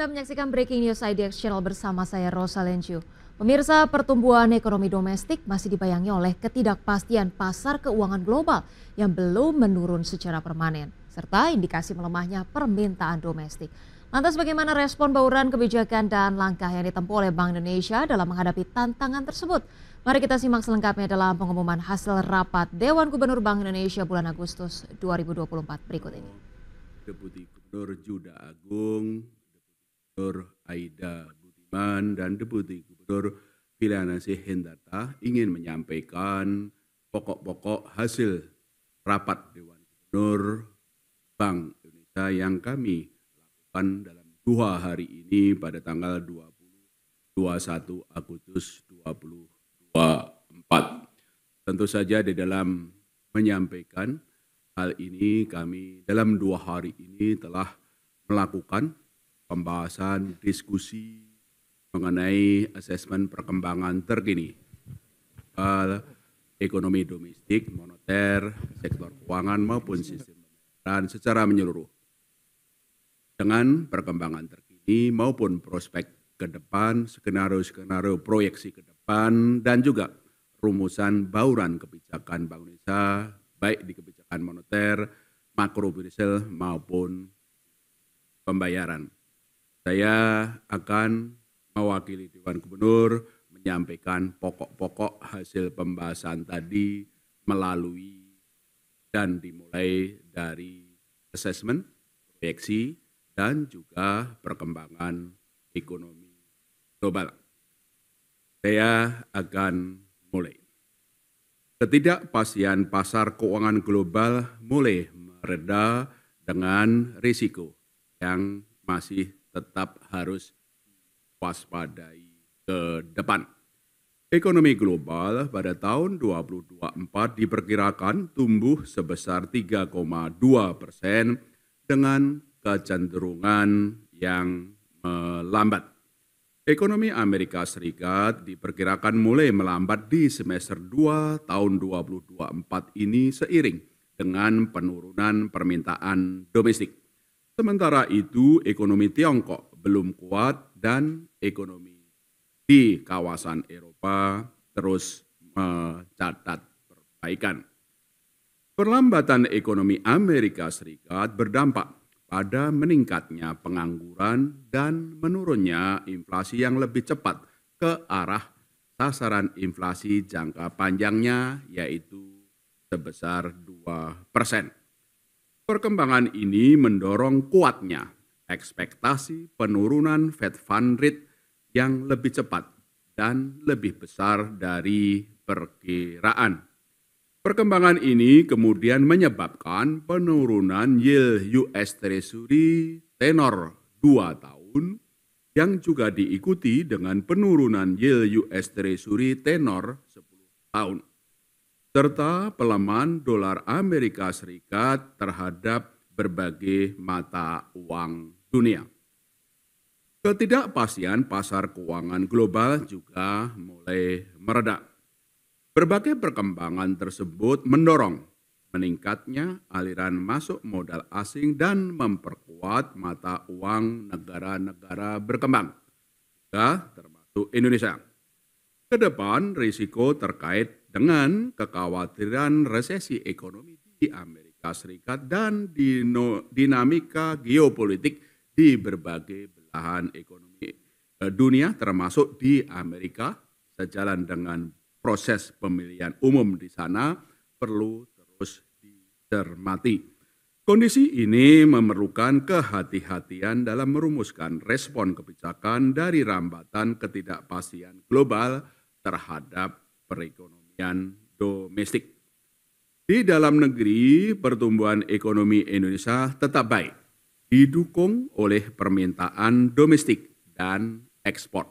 Anda menyaksikan Breaking News IDX Channel bersama saya Rosa Lenciu. Pemirsa, pertumbuhan ekonomi domestik masih dibayangi oleh ketidakpastian pasar keuangan global yang belum menurun secara permanen, serta indikasi melemahnya permintaan domestik. Lantas bagaimana respon bauran kebijakan dan langkah yang ditempuh oleh Bank Indonesia dalam menghadapi tantangan tersebut? Mari kita simak selengkapnya dalam pengumuman hasil rapat Dewan Gubernur Bank Indonesia bulan Agustus 2024 berikut ini. Deputi Gubernur Juda Agung Gubernur Aida Budiman dan Deputi Gubernur Vilanasih Hendarta ingin menyampaikan pokok-pokok hasil rapat Dewan Gubernur Bank Indonesia yang kami lakukan dalam dua hari ini pada tanggal 20 21 Agustus 2024. Tentu saja di dalam menyampaikan hal ini kami dalam dua hari ini telah melakukan pembahasan, diskusi mengenai asesmen perkembangan terkini uh, ekonomi domestik, moneter, sektor keuangan maupun sistem dan secara menyeluruh dengan perkembangan terkini maupun prospek ke depan, skenario-skenario proyeksi ke depan, dan juga rumusan bauran kebijakan Bank Indonesia, baik di kebijakan moneter, makro maupun pembayaran. Saya akan mewakili Dewan Gubernur menyampaikan pokok-pokok hasil pembahasan tadi melalui dan dimulai dari asesmen proyeksi, dan juga perkembangan ekonomi global. Saya akan mulai. Ketidakpastian pasar keuangan global mulai mereda dengan risiko yang masih tetap harus waspadai ke depan. Ekonomi global pada tahun 2024 diperkirakan tumbuh sebesar 3,2 persen dengan kecenderungan yang melambat. Ekonomi Amerika Serikat diperkirakan mulai melambat di semester 2 tahun 2024 ini seiring dengan penurunan permintaan domestik. Sementara itu, ekonomi Tiongkok belum kuat dan ekonomi di kawasan Eropa terus mencatat perbaikan. Perlambatan ekonomi Amerika Serikat berdampak pada meningkatnya pengangguran dan menurunnya inflasi yang lebih cepat ke arah sasaran inflasi jangka panjangnya yaitu sebesar 2 persen. Perkembangan ini mendorong kuatnya ekspektasi penurunan Fed Fund Rate yang lebih cepat dan lebih besar dari perkiraan. Perkembangan ini kemudian menyebabkan penurunan yield US Treasury tenor 2 tahun yang juga diikuti dengan penurunan yield US Treasury tenor 10 tahun serta pelemahan dolar Amerika Serikat terhadap berbagai mata uang dunia. Ketidakpastian pasar keuangan global juga mulai meredak. Berbagai perkembangan tersebut mendorong meningkatnya aliran masuk modal asing dan memperkuat mata uang negara-negara berkembang, ya, termasuk Indonesia. Kedepan risiko terkait dengan kekhawatiran resesi ekonomi di Amerika Serikat dan dinamika geopolitik di berbagai belahan ekonomi eh, dunia termasuk di Amerika sejalan dengan proses pemilihan umum di sana perlu terus dicermati. Kondisi ini memerlukan kehati-hatian dalam merumuskan respon kebijakan dari rambatan ketidakpastian global terhadap perekonomian dan domestik. Di dalam negeri, pertumbuhan ekonomi Indonesia tetap baik, didukung oleh permintaan domestik dan ekspor.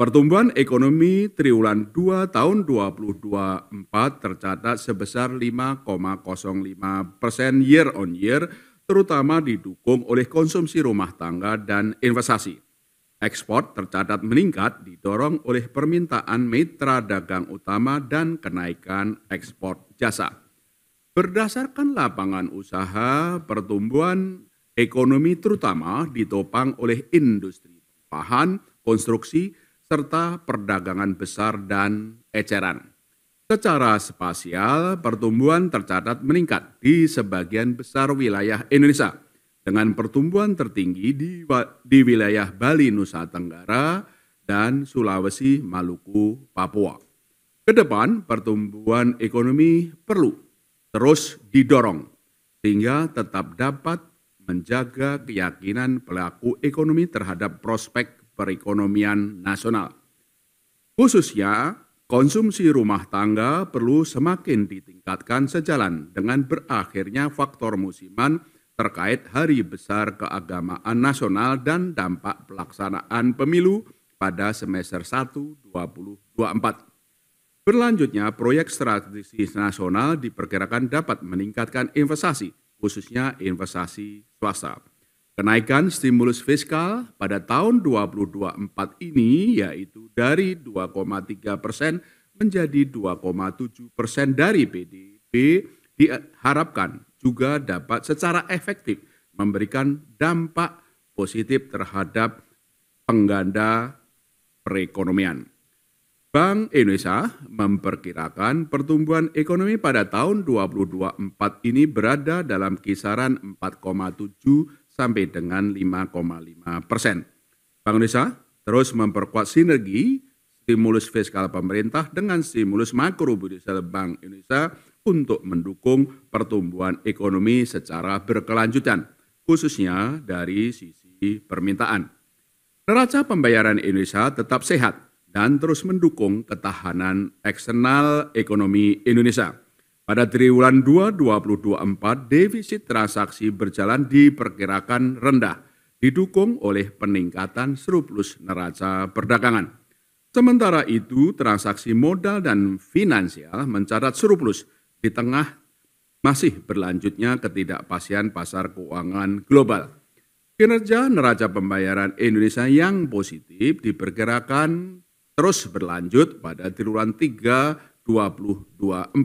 Pertumbuhan ekonomi triwulan 2 tahun 2024 tercatat sebesar 5,05 persen year on year, terutama didukung oleh konsumsi rumah tangga dan investasi. Ekspor tercatat meningkat didorong oleh permintaan mitra dagang utama dan kenaikan ekspor jasa. Berdasarkan lapangan usaha, pertumbuhan ekonomi terutama ditopang oleh industri bahan, konstruksi, serta perdagangan besar dan eceran. Secara spasial, pertumbuhan tercatat meningkat di sebagian besar wilayah Indonesia dengan pertumbuhan tertinggi di, di wilayah Bali, Nusa Tenggara, dan Sulawesi, Maluku, Papua. Kedepan, pertumbuhan ekonomi perlu terus didorong sehingga tetap dapat menjaga keyakinan pelaku ekonomi terhadap prospek perekonomian nasional. Khususnya, konsumsi rumah tangga perlu semakin ditingkatkan sejalan dengan berakhirnya faktor musiman terkait Hari Besar Keagamaan Nasional dan dampak pelaksanaan pemilu pada semester 1 2024. Berlanjutnya, proyek strategis nasional diperkirakan dapat meningkatkan investasi, khususnya investasi swasta. Kenaikan stimulus fiskal pada tahun 2024 ini yaitu dari 2,3 persen menjadi 2,7 persen dari PDB diharapkan juga dapat secara efektif memberikan dampak positif terhadap pengganda perekonomian. Bank Indonesia memperkirakan pertumbuhan ekonomi pada tahun 2024 ini berada dalam kisaran 4,7 sampai dengan 5,5 persen. Bank Indonesia terus memperkuat sinergi stimulus fiskal pemerintah dengan stimulus makro budaya Bank Indonesia untuk mendukung pertumbuhan ekonomi secara berkelanjutan, khususnya dari sisi permintaan. Neraca pembayaran Indonesia tetap sehat dan terus mendukung ketahanan eksternal ekonomi Indonesia. Pada triwulan 2024, defisit transaksi berjalan diperkirakan rendah, didukung oleh peningkatan surplus neraca perdagangan. Sementara itu, transaksi modal dan finansial mencatat surplus di tengah masih berlanjutnya ketidakpastian pasar keuangan global. Kinerja neraca pembayaran Indonesia yang positif diperkirakan terus berlanjut pada triwulan 3 2024.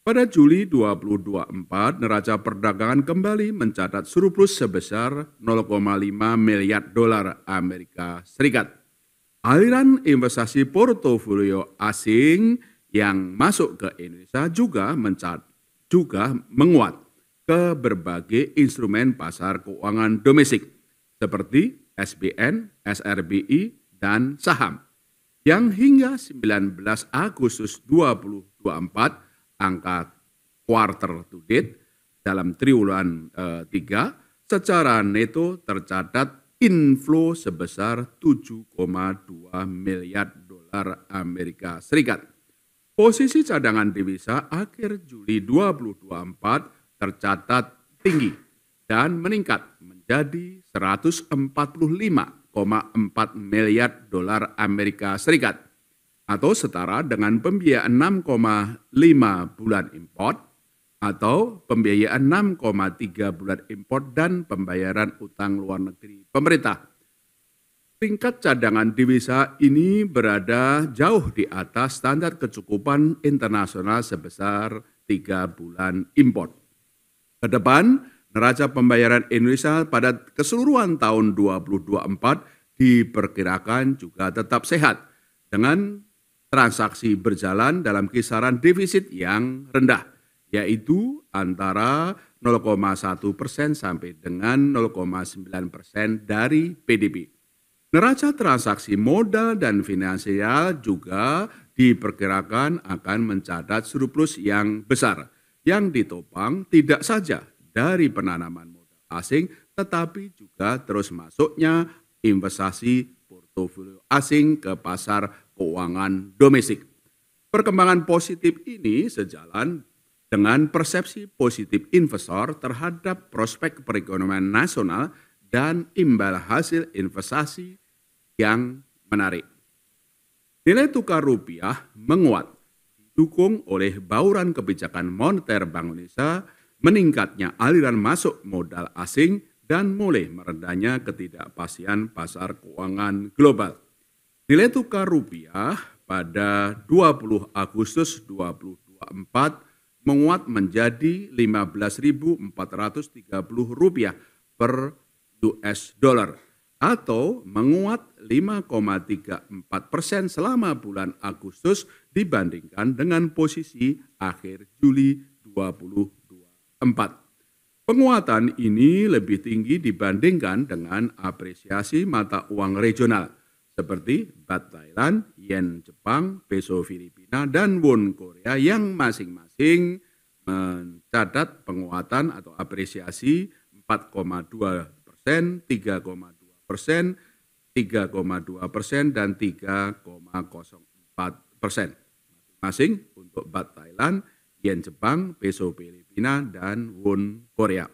Pada Juli 2024, neraca perdagangan kembali mencatat surplus sebesar 0,5 miliar dolar Amerika Serikat. Aliran investasi portofolio asing yang masuk ke Indonesia juga mencat juga menguat ke berbagai instrumen pasar keuangan domestik seperti SBN, SRBI, dan saham yang hingga 19 Agustus 2024 angka quarter to date dalam triwulan eh, tiga 3 secara neto tercatat inflow sebesar 7,2 miliar dolar Amerika Serikat Posisi cadangan devisa akhir Juli 2024 tercatat tinggi dan meningkat menjadi 145,4 miliar dolar Amerika Serikat atau setara dengan pembiayaan 6,5 bulan import atau pembiayaan 6,3 bulan import dan pembayaran utang luar negeri pemerintah tingkat cadangan devisa ini berada jauh di atas standar kecukupan internasional sebesar tiga bulan import. Kedepan, neraca pembayaran Indonesia pada keseluruhan tahun 2024 diperkirakan juga tetap sehat dengan transaksi berjalan dalam kisaran defisit yang rendah, yaitu antara 0,1 persen sampai dengan 0,9 persen dari PDB. Neraca transaksi modal dan finansial juga diperkirakan akan mencatat surplus yang besar yang ditopang tidak saja dari penanaman modal asing tetapi juga terus masuknya investasi portofolio asing ke pasar keuangan domestik. Perkembangan positif ini sejalan dengan persepsi positif investor terhadap prospek perekonomian nasional dan imbal hasil investasi yang menarik. Nilai tukar rupiah menguat, didukung oleh bauran kebijakan moneter Bank Indonesia, meningkatnya aliran masuk modal asing, dan mulai meredanya ketidakpastian pasar keuangan global. Nilai tukar rupiah pada 20 Agustus 2024 menguat menjadi 15.430 rupiah per US dollar atau menguat 5,34 persen selama bulan Agustus dibandingkan dengan posisi akhir Juli 2024. Penguatan ini lebih tinggi dibandingkan dengan apresiasi mata uang regional seperti Baht Thailand, Yen Jepang, Peso Filipina, dan Won Korea yang masing-masing mencatat penguatan atau apresiasi 4,2 persen, 3,2 persen, 3,2 persen, dan 3,04 persen. masing untuk Bat Thailand, Yen Jepang, Peso Filipina, dan Won Korea.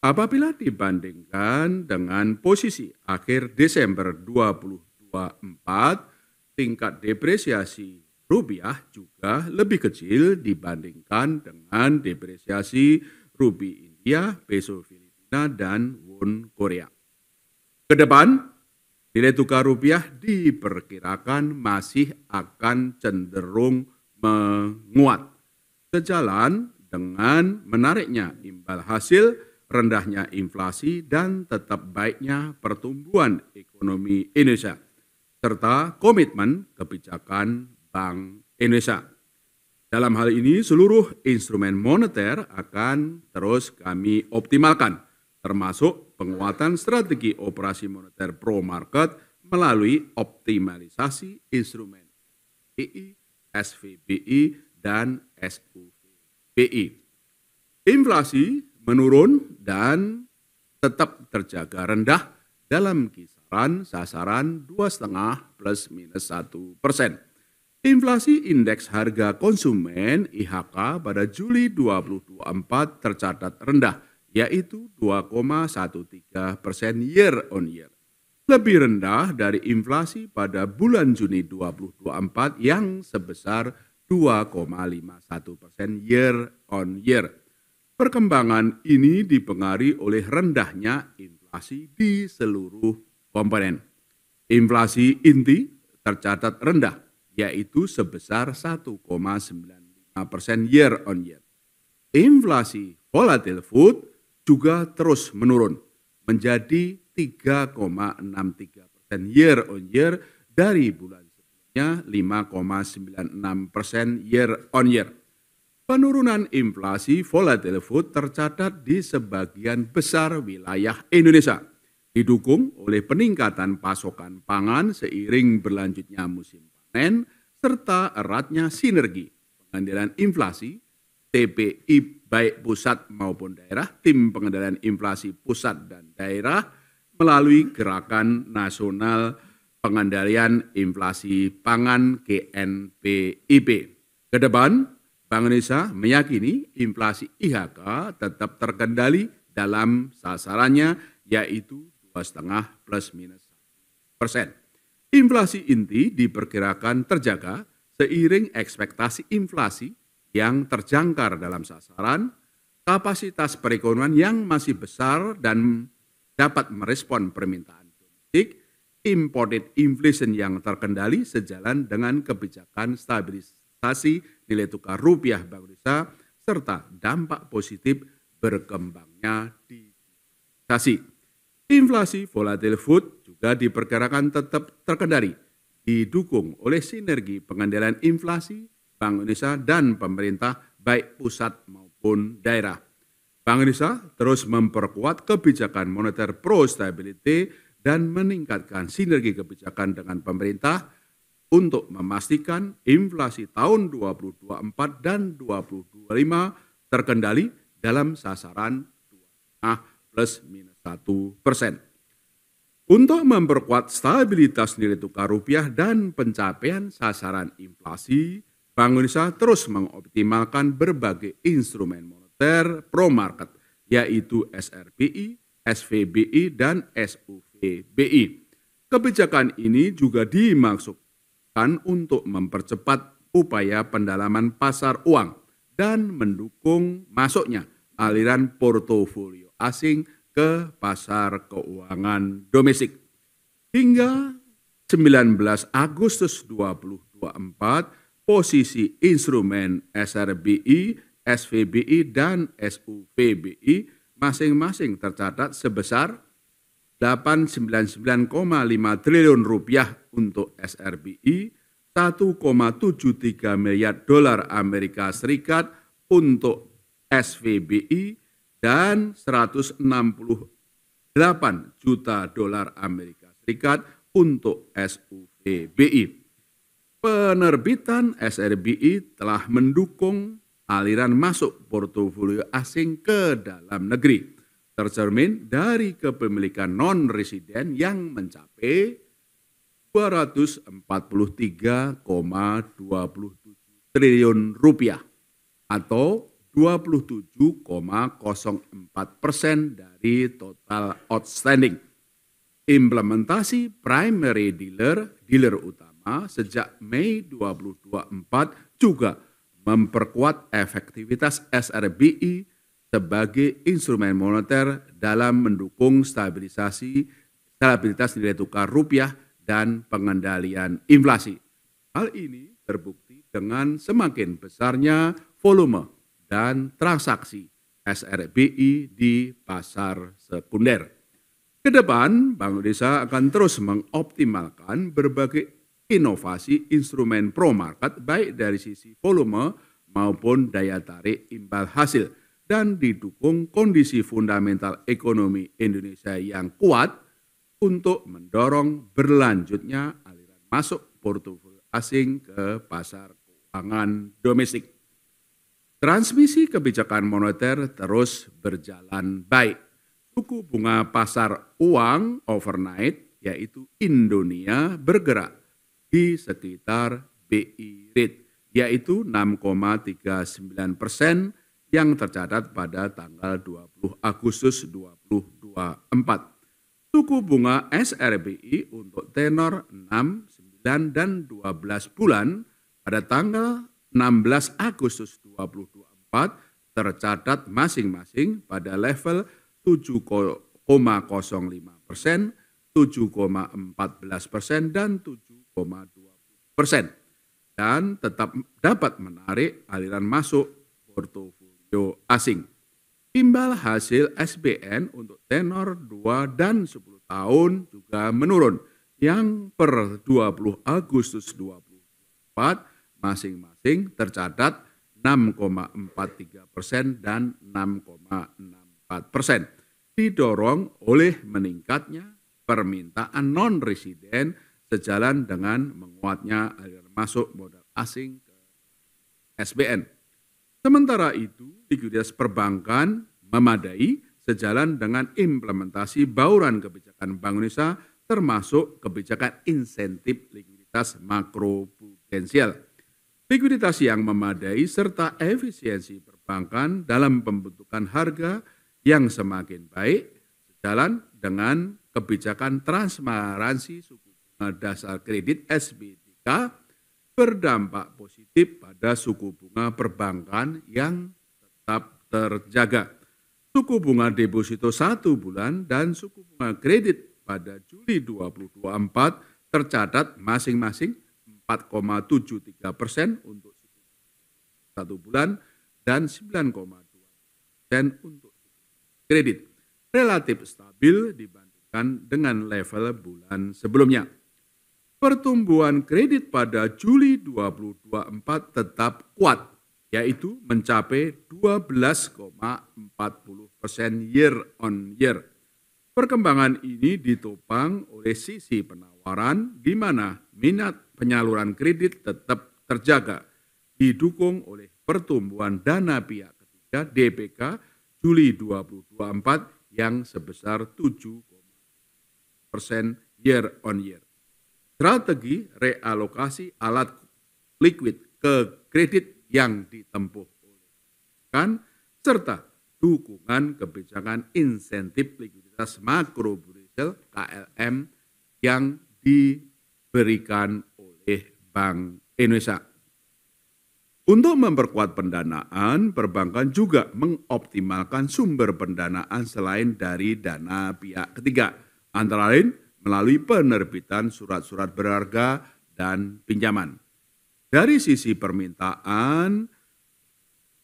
Apabila dibandingkan dengan posisi akhir Desember 2024, tingkat depresiasi rupiah juga lebih kecil dibandingkan dengan depresiasi rupiah India, peso Filipina, China dan won Korea. Kedepan, nilai tukar rupiah diperkirakan masih akan cenderung menguat, sejalan dengan menariknya imbal hasil, rendahnya inflasi, dan tetap baiknya pertumbuhan ekonomi Indonesia, serta komitmen kebijakan Bank Indonesia. Dalam hal ini, seluruh instrumen moneter akan terus kami optimalkan termasuk penguatan strategi operasi moneter pro market melalui optimalisasi instrumen BI, SVBI, dan suvbi Inflasi menurun dan tetap terjaga rendah dalam kisaran sasaran 2,5 plus minus 1 persen. Inflasi indeks harga konsumen IHK pada Juli 2024 tercatat rendah yaitu 2,13 persen year on year. Lebih rendah dari inflasi pada bulan Juni 2024 yang sebesar 2,51 persen year on year. Perkembangan ini dipengaruhi oleh rendahnya inflasi di seluruh komponen. Inflasi inti tercatat rendah, yaitu sebesar 1,95 persen year on year. Inflasi volatile food juga terus menurun menjadi 3,63 persen year on year dari bulan sebelumnya 5,96 persen year on year. Penurunan inflasi volatile food tercatat di sebagian besar wilayah Indonesia, didukung oleh peningkatan pasokan pangan seiring berlanjutnya musim panen, serta eratnya sinergi pengendalian inflasi TPIP baik pusat maupun daerah, tim pengendalian inflasi pusat dan daerah melalui gerakan nasional pengendalian inflasi pangan GNPIP. Kedepan, Bank Indonesia meyakini inflasi IHK tetap terkendali dalam sasarannya yaitu 2,5 plus minus persen. Inflasi inti diperkirakan terjaga seiring ekspektasi inflasi yang terjangkar dalam sasaran, kapasitas perekonomian yang masih besar dan dapat merespon permintaan domestik, imported inflation yang terkendali sejalan dengan kebijakan stabilisasi nilai tukar rupiah Bank Indonesia serta dampak positif berkembangnya digitalisasi. Inflasi volatile food juga diperkirakan tetap terkendali, didukung oleh sinergi pengendalian inflasi Bank Indonesia dan pemerintah baik pusat maupun daerah. Bank Indonesia terus memperkuat kebijakan moneter pro stability dan meningkatkan sinergi kebijakan dengan pemerintah untuk memastikan inflasi tahun 2024 dan 2025 terkendali dalam sasaran 2 plus minus 1 persen. Untuk memperkuat stabilitas nilai tukar rupiah dan pencapaian sasaran inflasi, Bank Indonesia terus mengoptimalkan berbagai instrumen moneter pro-market, yaitu SRBI, SVBI, dan SUVBI. Kebijakan ini juga dimaksudkan untuk mempercepat upaya pendalaman pasar uang dan mendukung masuknya aliran portofolio asing ke pasar keuangan domestik. Hingga 19 Agustus 2024, posisi instrumen SRBI, SVBI, dan SUVBI masing-masing tercatat sebesar 899,5 triliun rupiah untuk SRBI, 1,73 miliar dolar Amerika Serikat untuk SVBI dan 168 juta dolar Amerika Serikat untuk SUVBI penerbitan SRBI telah mendukung aliran masuk portofolio asing ke dalam negeri tercermin dari kepemilikan non-residen yang mencapai 243,27 triliun rupiah atau 27,04 persen dari total outstanding. Implementasi primary dealer, dealer utama sejak Mei 2024 juga memperkuat efektivitas SRBI sebagai instrumen moneter dalam mendukung stabilisasi stabilitas nilai tukar rupiah dan pengendalian inflasi. Hal ini terbukti dengan semakin besarnya volume dan transaksi SRBI di pasar sekunder. Kedepan, Bank Indonesia akan terus mengoptimalkan berbagai inovasi instrumen pro market baik dari sisi volume maupun daya tarik imbal hasil dan didukung kondisi fundamental ekonomi Indonesia yang kuat untuk mendorong berlanjutnya aliran masuk portofolio asing ke pasar keuangan domestik. Transmisi kebijakan moneter terus berjalan baik. Suku bunga pasar uang overnight yaitu Indonesia bergerak di sekitar BI rate, yaitu 6,39 persen yang tercatat pada tanggal 20 Agustus 2024. Suku bunga SRBI untuk tenor 6, 9, dan 12 bulan pada tanggal 16 Agustus 2024 tercatat masing-masing pada level 7,05 persen, 7,14 persen, dan 7 persen dan tetap dapat menarik aliran masuk portofolio asing. Imbal hasil SBN untuk tenor 2 dan 10 tahun juga menurun yang per 20 Agustus 2024 masing-masing tercatat 6,43 persen dan 6,64 persen didorong oleh meningkatnya permintaan non-residen sejalan dengan menguatnya aliran masuk modal asing ke SBN. Sementara itu, likuiditas perbankan memadai sejalan dengan implementasi bauran kebijakan Bank Indonesia termasuk kebijakan insentif likuiditas makroprudensial. Likuiditas yang memadai serta efisiensi perbankan dalam pembentukan harga yang semakin baik sejalan dengan kebijakan transparansi suku dasar kredit SBDK berdampak positif pada suku bunga perbankan yang tetap terjaga. Suku bunga deposito satu bulan dan suku bunga kredit pada Juli 2024 tercatat masing-masing 4,73 persen untuk suku bunga satu bulan dan 9,2 persen untuk kredit. Relatif stabil dibandingkan dengan level bulan sebelumnya pertumbuhan kredit pada Juli 2024 tetap kuat, yaitu mencapai 12,40 persen year on year. Perkembangan ini ditopang oleh sisi penawaran di mana minat penyaluran kredit tetap terjaga, didukung oleh pertumbuhan dana pihak ketiga DPK Juli 2024 yang sebesar 7 persen year on year strategi realokasi alat liquid ke kredit yang ditempuh oleh kan serta dukungan kebijakan insentif likuiditas makro burisel KLM yang diberikan oleh Bank Indonesia. Untuk memperkuat pendanaan, perbankan juga mengoptimalkan sumber pendanaan selain dari dana pihak ketiga, antara lain melalui penerbitan surat-surat berharga dan pinjaman. Dari sisi permintaan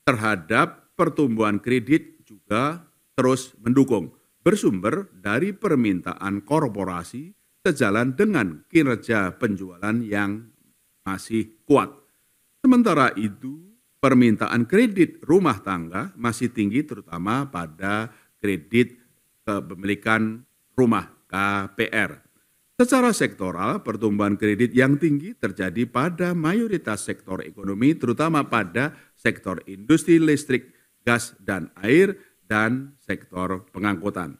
terhadap pertumbuhan kredit juga terus mendukung, bersumber dari permintaan korporasi sejalan dengan kinerja penjualan yang masih kuat. Sementara itu, permintaan kredit rumah tangga masih tinggi terutama pada kredit kepemilikan rumah KPR. Secara sektoral, pertumbuhan kredit yang tinggi terjadi pada mayoritas sektor ekonomi, terutama pada sektor industri listrik, gas, dan air, dan sektor pengangkutan.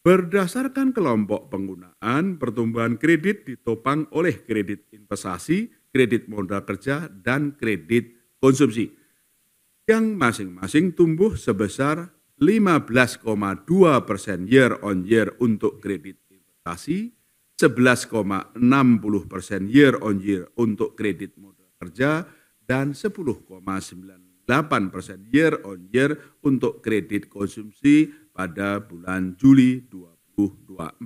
Berdasarkan kelompok penggunaan, pertumbuhan kredit ditopang oleh kredit investasi, kredit modal kerja, dan kredit konsumsi yang masing-masing tumbuh sebesar 15,2 persen year on year untuk kredit investasi, 11,60 persen year on year untuk kredit modal kerja, dan 10,98 persen year on year untuk kredit konsumsi pada bulan Juli 2024.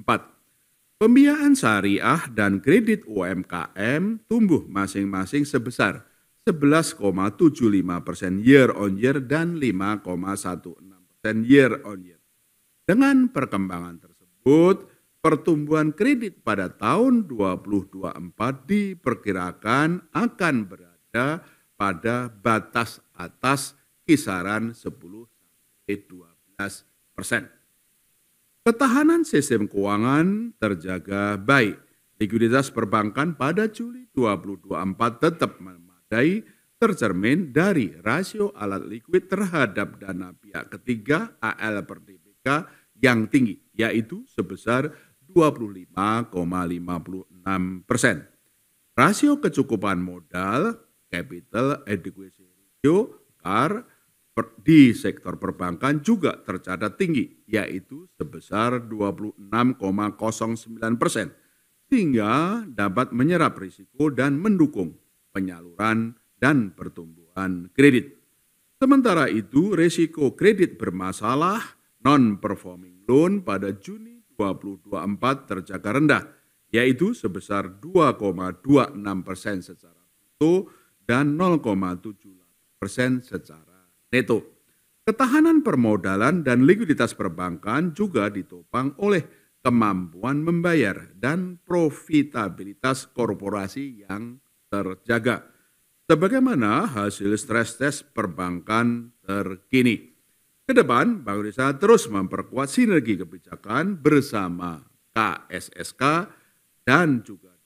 Pembiayaan syariah dan kredit UMKM tumbuh masing-masing sebesar 11,75 persen year on year dan 5,16 year on year. Dengan perkembangan tersebut, pertumbuhan kredit pada tahun 2024 diperkirakan akan berada pada batas atas kisaran 10-12 persen. Ketahanan sistem keuangan terjaga baik. Likuiditas perbankan pada Juli 2024 tetap memadai tercermin dari rasio alat likuid terhadap dana pihak ketiga AL per DPK yang tinggi, yaitu sebesar 25,56 persen. Rasio kecukupan modal capital adequacy ratio CAR di sektor perbankan juga tercatat tinggi, yaitu sebesar 26,09 persen, sehingga dapat menyerap risiko dan mendukung penyaluran dan pertumbuhan kredit. Sementara itu, risiko kredit bermasalah non-performing loan pada Juni 2024 terjaga rendah, yaitu sebesar 2,26 persen secara bruto dan 0,78 persen secara neto. Ketahanan permodalan dan likuiditas perbankan juga ditopang oleh kemampuan membayar dan profitabilitas korporasi yang terjaga. Sebagaimana hasil stres tes perbankan terkini. Kedepan, Bank Indonesia terus memperkuat sinergi kebijakan bersama KSSK dan juga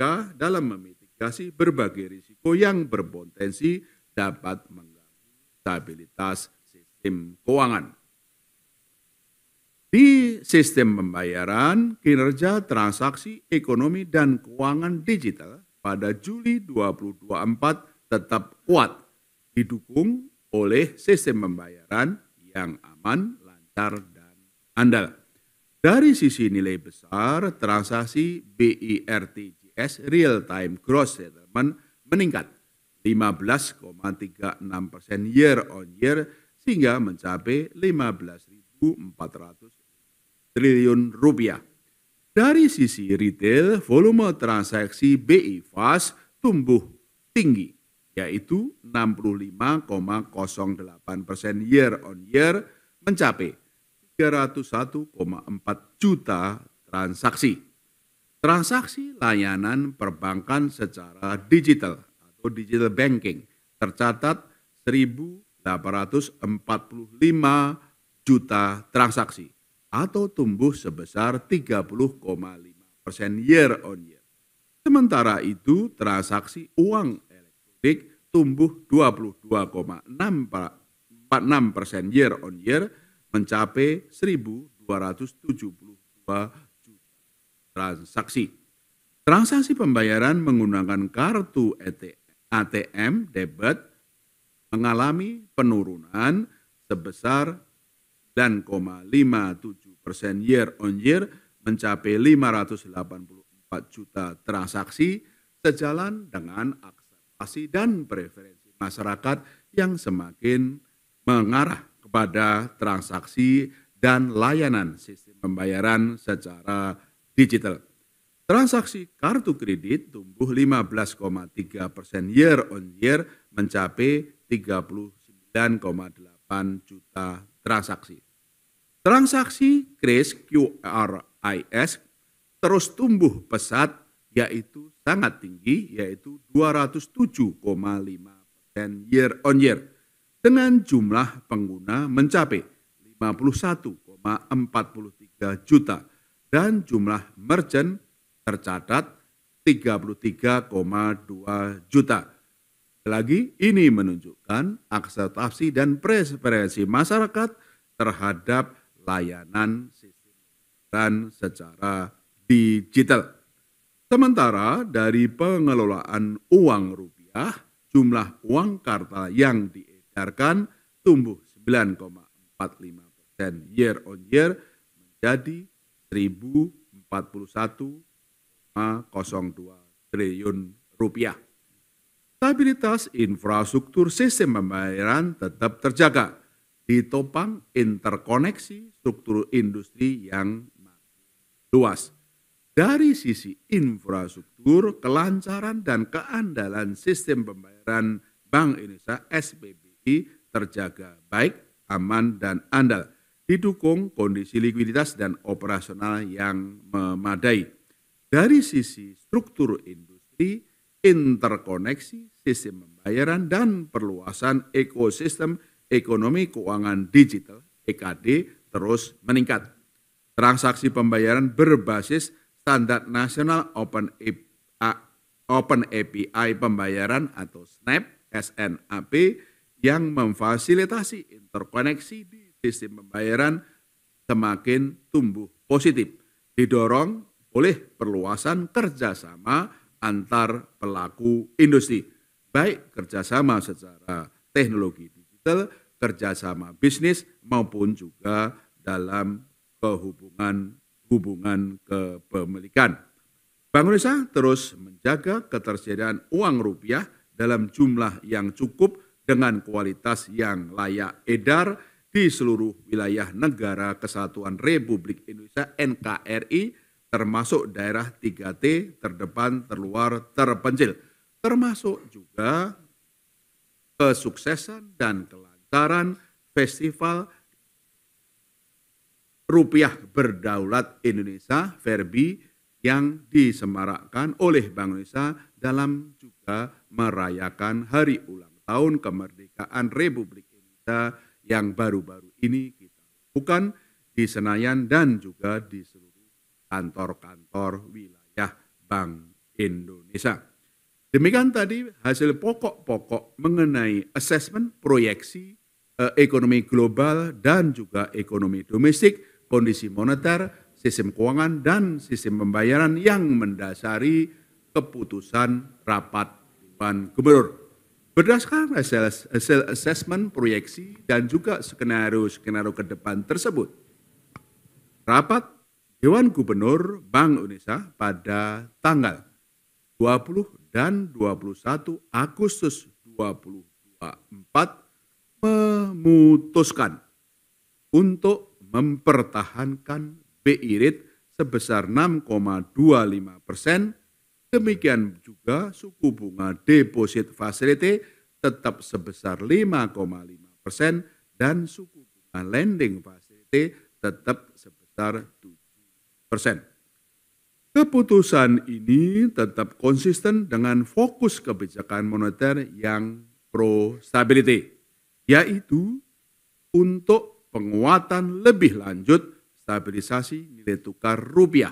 KSSK dalam memitigasi berbagai risiko yang berpotensi dapat mengganggu stabilitas sistem keuangan. Di sistem pembayaran, kinerja transaksi ekonomi dan keuangan digital pada Juli 2024 tetap kuat didukung oleh sistem pembayaran yang aman, lancar, dan andal. Dari sisi nilai besar, transaksi BIRTGS real time gross settlement meningkat 15,36 persen year on year sehingga mencapai 15.400 triliun rupiah. Dari sisi retail, volume transaksi BI Fast tumbuh tinggi, yaitu 65,08 persen year on year mencapai 301,4 juta transaksi. Transaksi layanan perbankan secara digital atau digital banking tercatat 1.845 juta transaksi atau tumbuh sebesar 30,5 persen year on year. Sementara itu, transaksi uang elektronik tumbuh 22,46 persen year on year mencapai 1.272 juta transaksi. Transaksi pembayaran menggunakan kartu ATM debit mengalami penurunan sebesar 9,57 persen year on year mencapai 584 juta transaksi sejalan dengan akselerasi dan preferensi masyarakat yang semakin mengarah kepada transaksi dan layanan sistem pembayaran secara digital. Transaksi kartu kredit tumbuh 15,3 persen year on year mencapai 39,8 juta transaksi. Transaksi QRIS, QRIS terus tumbuh pesat yaitu sangat tinggi yaitu 207,5 persen year on year dengan jumlah pengguna mencapai 51,43 juta dan jumlah merchant tercatat 33,2 juta. Lagi ini menunjukkan akseptasi dan preferensi masyarakat terhadap layanan sistem pembayaran secara digital. Sementara dari pengelolaan uang rupiah, jumlah uang kartal yang diedarkan tumbuh 9,45 persen year on year menjadi 1041,02 triliun rupiah. Stabilitas infrastruktur sistem pembayaran tetap terjaga ditopang interkoneksi struktur industri yang luas. Dari sisi infrastruktur, kelancaran dan keandalan sistem pembayaran Bank Indonesia SPBI terjaga baik, aman, dan andal, didukung kondisi likuiditas dan operasional yang memadai. Dari sisi struktur industri, interkoneksi sistem pembayaran dan perluasan ekosistem ekonomi keuangan digital EKD terus meningkat. Transaksi pembayaran berbasis standar nasional Open Open API pembayaran atau SNAP SNAP yang memfasilitasi interkoneksi di sistem pembayaran semakin tumbuh positif. Didorong oleh perluasan kerjasama antar pelaku industri, baik kerjasama secara teknologi digital kerjasama bisnis maupun juga dalam kehubungan hubungan kepemilikan. Bank Indonesia terus menjaga ketersediaan uang rupiah dalam jumlah yang cukup dengan kualitas yang layak edar di seluruh wilayah negara kesatuan Republik Indonesia NKRI termasuk daerah 3T terdepan, terluar, terpencil, termasuk juga kesuksesan dan kelahiran Saran festival rupiah berdaulat Indonesia Verbi yang disemarakkan oleh Bank Indonesia dalam juga merayakan hari ulang tahun kemerdekaan Republik Indonesia yang baru-baru ini kita lakukan di Senayan dan juga di seluruh kantor-kantor wilayah Bank Indonesia. Demikian tadi hasil pokok-pokok mengenai asesmen proyeksi Eh, ekonomi global dan juga ekonomi domestik, kondisi moneter, sistem keuangan, dan sistem pembayaran yang mendasari keputusan rapat Dewan Gubernur. Berdasarkan hasil assessment, proyeksi, dan juga skenario-skenario ke depan tersebut, rapat Dewan Gubernur Bank Indonesia pada tanggal 20 dan 21 Agustus 2024 memutuskan untuk mempertahankan BI rate sebesar 6,25 persen. Demikian juga suku bunga deposit facility tetap sebesar 5,5 persen dan suku bunga lending facility tetap sebesar 7 persen. Keputusan ini tetap konsisten dengan fokus kebijakan moneter yang pro stability yaitu untuk penguatan lebih lanjut stabilisasi nilai tukar rupiah,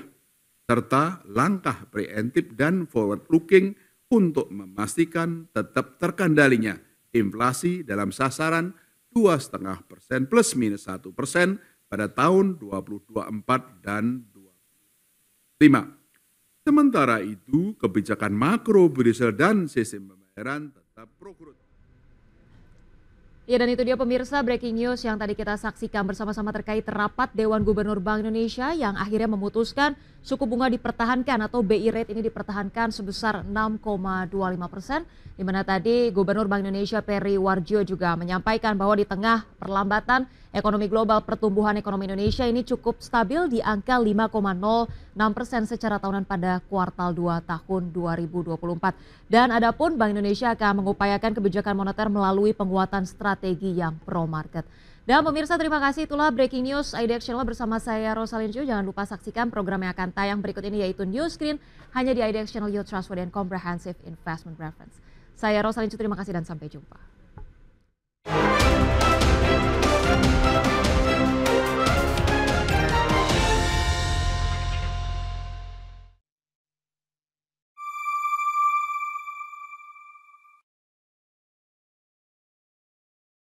serta langkah preemptif dan forward looking untuk memastikan tetap terkendalinya inflasi dalam sasaran 2,5 persen plus minus 1 persen pada tahun 2024 dan 2025. Sementara itu, kebijakan makro, dan sistem pembayaran tetap pro Ya dan itu dia pemirsa breaking news yang tadi kita saksikan bersama-sama terkait rapat Dewan Gubernur Bank Indonesia yang akhirnya memutuskan suku bunga dipertahankan atau BI rate ini dipertahankan sebesar 6,25 persen. Di mana tadi Gubernur Bank Indonesia Peri Warjo juga menyampaikan bahwa di tengah perlambatan Ekonomi global pertumbuhan ekonomi Indonesia ini cukup stabil di angka 5,06 persen secara tahunan pada kuartal 2 tahun 2024. Dan adapun Bank Indonesia akan mengupayakan kebijakan moneter melalui penguatan strategi yang pro market. Dan pemirsa terima kasih itulah breaking news IDX Channel bersama saya Rosalin Chu. Jangan lupa saksikan program yang akan tayang berikut ini yaitu News Screen hanya di IDX Channel Your Trustworthy and Comprehensive Investment Reference. Saya Rosalin Chu, terima kasih dan sampai jumpa.